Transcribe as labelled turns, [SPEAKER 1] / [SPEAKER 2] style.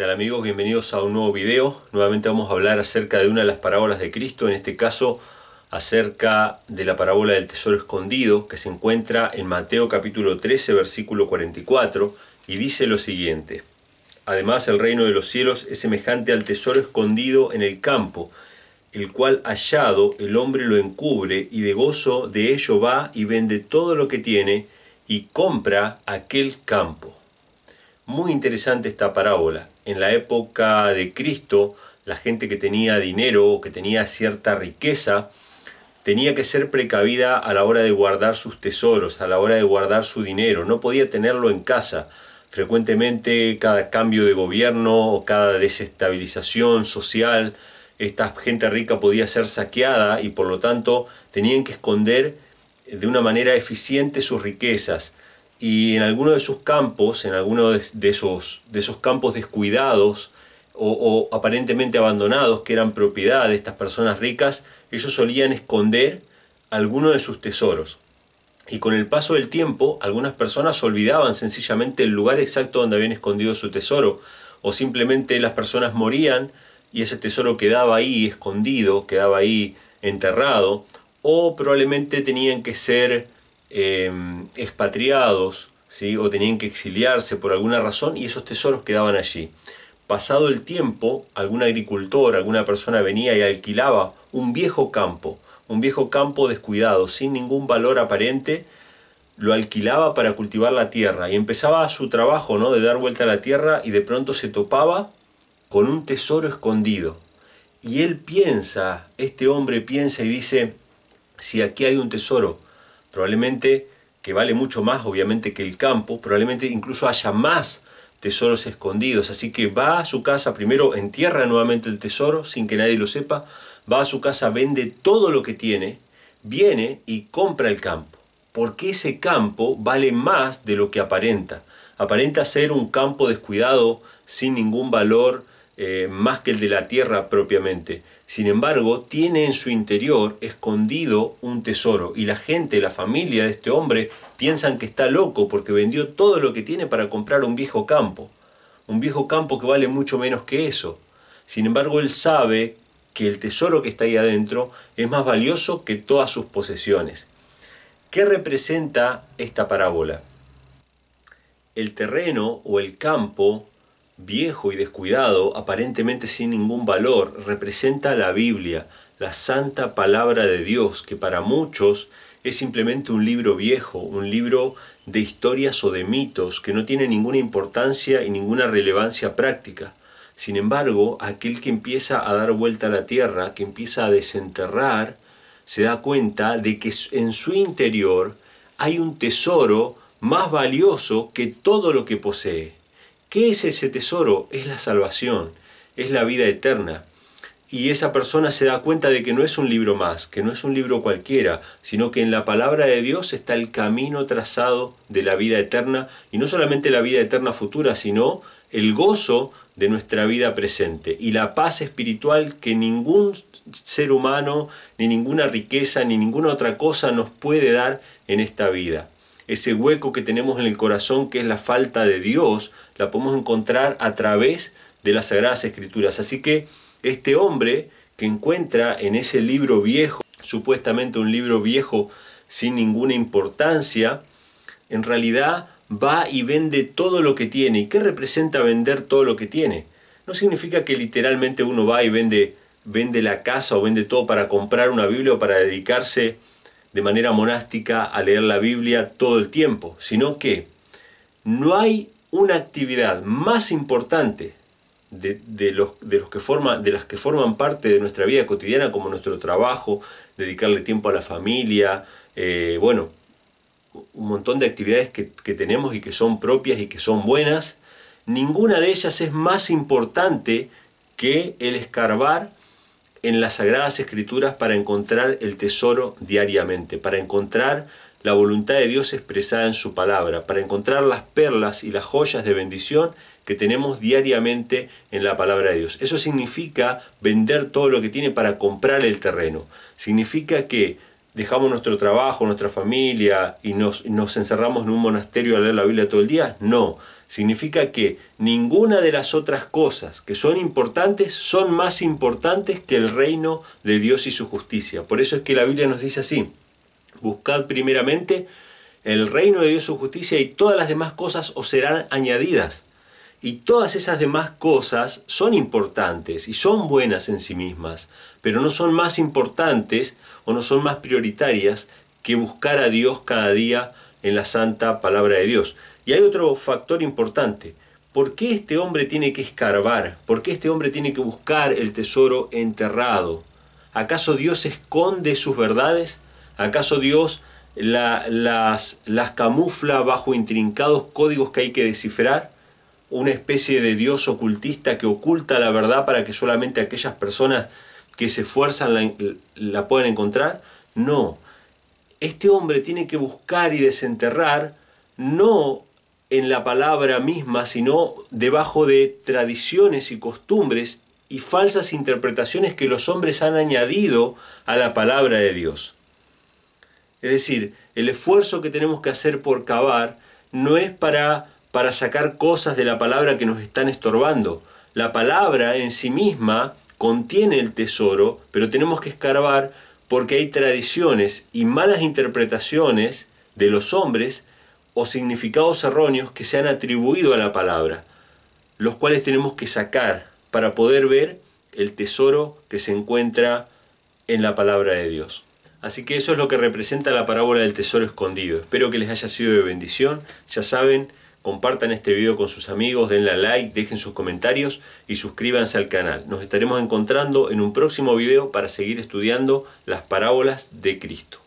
[SPEAKER 1] tal amigos? Bienvenidos a un nuevo video. Nuevamente vamos a hablar acerca de una de las parábolas de Cristo, en este caso acerca de la parábola del tesoro escondido que se encuentra en Mateo capítulo 13 versículo 44 y dice lo siguiente. Además el reino de los cielos es semejante al tesoro escondido en el campo, el cual hallado el hombre lo encubre y de gozo de ello va y vende todo lo que tiene y compra aquel campo. Muy interesante esta parábola en la época de Cristo, la gente que tenía dinero o que tenía cierta riqueza, tenía que ser precavida a la hora de guardar sus tesoros, a la hora de guardar su dinero, no podía tenerlo en casa. Frecuentemente cada cambio de gobierno o cada desestabilización social, esta gente rica podía ser saqueada y por lo tanto tenían que esconder de una manera eficiente sus riquezas y en alguno de sus campos, en alguno de, esos, de esos campos descuidados o, o, aparentemente abandonados que eran propiedad de estas personas ricas, ellos solían esconder alguno de sus tesoros. Y con el paso del tiempo, algunas personas olvidaban sencillamente el lugar exacto donde habían escondido su tesoro, o simplemente las personas morían y ese tesoro quedaba ahí escondido, quedaba ahí enterrado, o probablemente tenían que ser Em, expatriados ¿sí? o tenían que exiliarse por alguna razón y esos tesoros quedaban allí. Pasado el tiempo, algún agricultor, alguna persona venía y alquilaba un viejo campo, un viejo campo descuidado, sin ningún valor aparente, lo alquilaba para cultivar la tierra y empezaba su trabajo ¿no? de dar vuelta a la tierra y de pronto se topaba con un tesoro escondido. Y él piensa, este hombre piensa y dice, si aquí hay un tesoro, probablemente que vale mucho más obviamente que el campo, probablemente incluso haya más tesoros escondidos, así que va a su casa, primero entierra nuevamente el tesoro sin que nadie lo sepa, va a su casa, vende todo lo que tiene, viene y compra el campo, porque ese campo vale más de lo que aparenta. Aparenta ser un campo descuidado, sin ningún valor, eh, más que el de la tierra propiamente. Sin embargo, tiene en su interior escondido un tesoro y la gente, la familia de este hombre piensan que está loco porque vendió todo lo que tiene para comprar un viejo campo. Un viejo campo que vale mucho menos que eso. Sin embargo, él sabe que el tesoro que está ahí adentro es más valioso que todas sus posesiones. ¿Qué representa esta parábola? El terreno o el campo viejo y descuidado, aparentemente sin ningún valor, representa la Biblia, la santa palabra de Dios, que para muchos es simplemente un libro viejo, un libro de historias o de mitos que no tiene ninguna importancia y ninguna relevancia práctica. Sin embargo, aquel que empieza a dar vuelta a la tierra, que empieza a desenterrar, se da cuenta de que en su interior hay un tesoro más valioso que todo lo que posee. ¿Qué es ese tesoro? Es la salvación, es la vida eterna. Y esa persona se da cuenta de que no es un libro más, que no es un libro cualquiera, sino que en la palabra de Dios está el camino trazado de la vida eterna, y no solamente la vida eterna futura, sino el gozo de nuestra vida presente y la paz espiritual que ningún ser humano, ni ninguna riqueza, ni ninguna otra cosa nos puede dar en esta vida ese hueco que tenemos en el corazón, que es la falta de Dios, la podemos encontrar a través de las Sagradas Escrituras. Así que este hombre que encuentra en ese libro viejo, supuestamente un libro viejo sin ninguna importancia, en realidad va y vende todo lo que tiene. ¿Y qué representa vender todo lo que tiene? No significa que literalmente uno va y vende, vende la casa o vende todo para comprar una Biblia o para dedicarse de manera monástica a leer la Biblia todo el tiempo, sino que no hay una actividad más importante de, los, de, los que de, las que forman parte de nuestra vida cotidiana, como nuestro trabajo, dedicarle tiempo a la familia, eh, bueno, un montón de actividades que, que, tenemos y que son propias y que son buenas, ninguna de ellas es más importante que el escarbar en las Sagradas Escrituras para encontrar el tesoro diariamente, para encontrar la voluntad de Dios expresada en su palabra, para encontrar las perlas y las joyas de bendición que tenemos diariamente en la palabra de Dios. Eso significa vender todo lo que tiene para comprar el terreno. Significa que dejamos nuestro trabajo, nuestra familia y nos, encerramos en un monasterio a leer la Biblia todo el día? No. Significa que ninguna de las otras cosas que son importantes son más importantes que el reino de Dios y su justicia. Por eso es que la Biblia nos dice así, buscad primeramente el reino de Dios y su justicia y todas las demás cosas os serán añadidas. Y todas esas demás cosas son importantes y son buenas en sí mismas, pero no son más importantes o no son más prioritarias que buscar a Dios cada día en la santa palabra de Dios. Y hay otro factor importante. ¿Por qué este hombre tiene que escarbar? ¿Por qué este hombre tiene que buscar el tesoro enterrado? ¿Acaso Dios esconde sus verdades? ¿Acaso Dios las camufla bajo intrincados códigos que hay que descifrar? una especie de Dios ocultista que oculta la verdad para que solamente aquellas personas que se esfuerzan la, puedan encontrar. No, este hombre tiene que buscar y desenterrar no en la palabra misma, sino debajo de tradiciones y costumbres y falsas interpretaciones que los hombres han añadido a la palabra de Dios. Es decir, el esfuerzo que tenemos que hacer por cavar no es para para sacar cosas de la palabra que nos están estorbando. La palabra en sí misma contiene el tesoro, pero tenemos que escarbar porque hay tradiciones y malas interpretaciones de los hombres o significados erróneos que se han atribuido a la palabra, los cuales tenemos que sacar para poder ver el tesoro que se encuentra en la palabra de Dios. Así que eso es lo que representa la parábola del tesoro escondido. Espero que les haya sido de bendición. Ya saben, Compartan este video con sus amigos, denle a like, dejen sus comentarios y suscríbanse al canal. Nos estaremos encontrando en un próximo video para seguir estudiando las parábolas de Cristo.